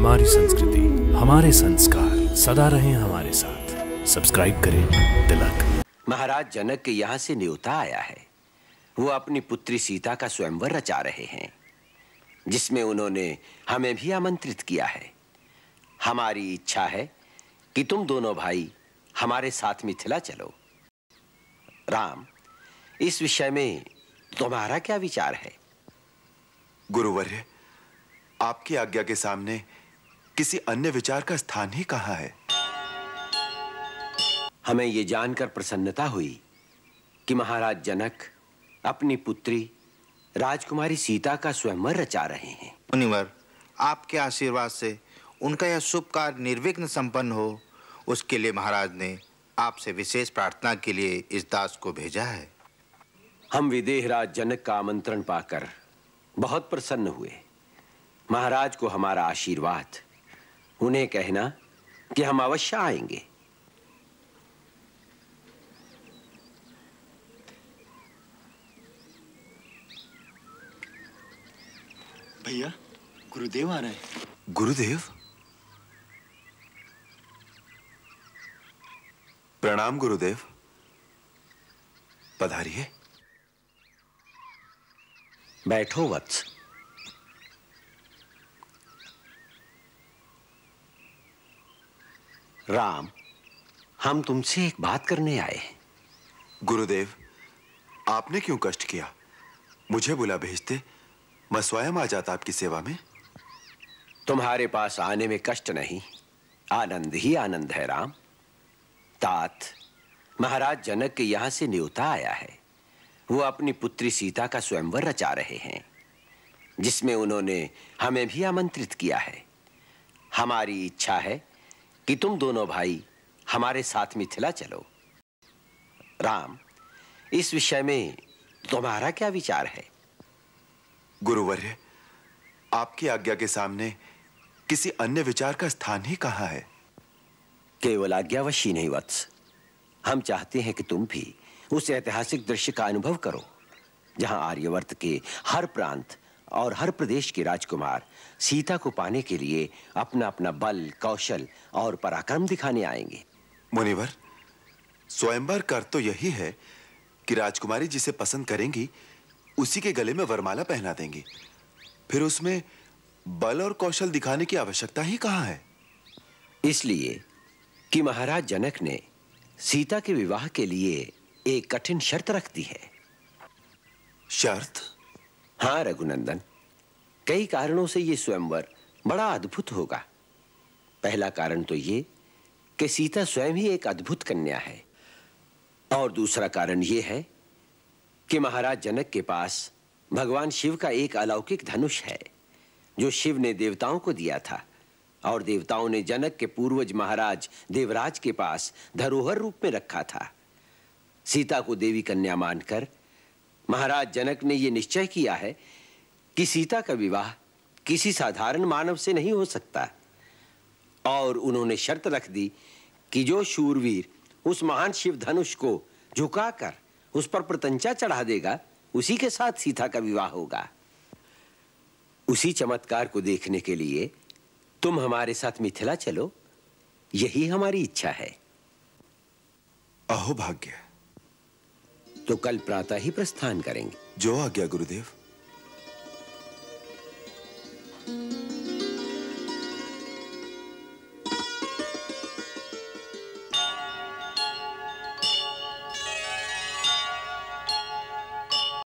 हमारी संस्कृति हमारे संस्कार सदा रहे हमारे साथ सब्सक्राइब करें तिलक महाराज जनक के यहाँ से न्योता आया है वो अपनी पुत्री सीता का स्वयंवर रचा रहे हैं जिसमें उन्होंने हमें भी आमंत्रित किया है हमारी इच्छा है कि तुम दोनों भाई हमारे साथ मिथिला चलो राम इस विषय में तुम्हारा क्या विचार है गुरुवर्य आपकी आज्ञा के सामने किसी अन्य विचार का स्थान ही कहा है हमें यह जानकर प्रसन्नता हुई कि महाराज जनक अपनी पुत्री राजकुमारी सीता का स्वयं रचा रहे हैं मुनिवर आपके आशीर्वाद से उनका यह शुभ कार्य निर्विघ्न संपन्न हो उसके लिए महाराज ने आपसे विशेष प्रार्थना के लिए इस दास को भेजा है हम विदेहराज जनक का आमंत्रण पाकर बहुत प्रसन्न हुए महाराज को हमारा आशीर्वाद उन्हें कहना कि हम अवश्य आएंगे भैया गुरुदेव आ रहे हैं गुरुदेव प्रणाम गुरुदेव पधारिए बैठो वत्स राम हम तुमसे एक बात करने आए हैं गुरुदेव आपने क्यों कष्ट किया मुझे बुला भेजते मैं स्वयं आ जाता आपकी सेवा में तुम्हारे पास आने में कष्ट नहीं आनंद ही आनंद है राम तात महाराज जनक के यहां से न्योता आया है वो अपनी पुत्री सीता का स्वयंवर रचा रहे हैं जिसमें उन्होंने हमें भी आमंत्रित किया है हमारी इच्छा है कि तुम दोनों भाई हमारे साथ मिथिला चलो राम इस विषय में तुम्हारा क्या विचार है गुरुवर्य आपकी आज्ञा के सामने किसी अन्य विचार का स्थान ही कहा है केवल आज्ञावशी नहीं वत्स हम चाहते हैं कि तुम भी उस ऐतिहासिक दृश्य का अनुभव करो जहां आर्यवर्त के हर प्रांत और हर प्रदेश के राजकुमार सीता को पाने के लिए अपना अपना बल कौशल और पराक्रम दिखाने आएंगे मुनिवर स्वयंवर कर तो यही है कि राजकुमारी जिसे पसंद करेंगी उसी के गले में वरमाला पहना देंगी फिर उसमें बल और कौशल दिखाने की आवश्यकता ही कहा है इसलिए कि महाराज जनक ने सीता के विवाह के लिए एक कठिन शर्त रख दी है शर्त हाँ रघुनंदन कई कारणों से ये स्वयंवर बड़ा अद्भुत होगा पहला कारण तो ये कि सीता स्वयं ही एक अद्भुत कन्या है और दूसरा कारण यह है कि महाराज जनक के पास भगवान शिव का एक अलौकिक धनुष है जो शिव ने देवताओं को दिया था और देवताओं ने जनक के पूर्वज महाराज देवराज के पास धरोहर रूप में रखा था सीता को देवी कन्या मानकर महाराज जनक ने यह निश्चय किया है कि सीता का विवाह किसी साधारण मानव से नहीं हो सकता और उन्होंने शर्त रख दी कि जो शूरवीर उस महान शिव धनुष को झुकाकर उस पर प्रतंचा चढ़ा देगा उसी के साथ सीता का विवाह होगा उसी चमत्कार को देखने के लिए तुम हमारे साथ मिथिला चलो यही हमारी इच्छा है अहो भाग्य तो कल प्रातः ही प्रस्थान करेंगे जो आ गया गुरुदेव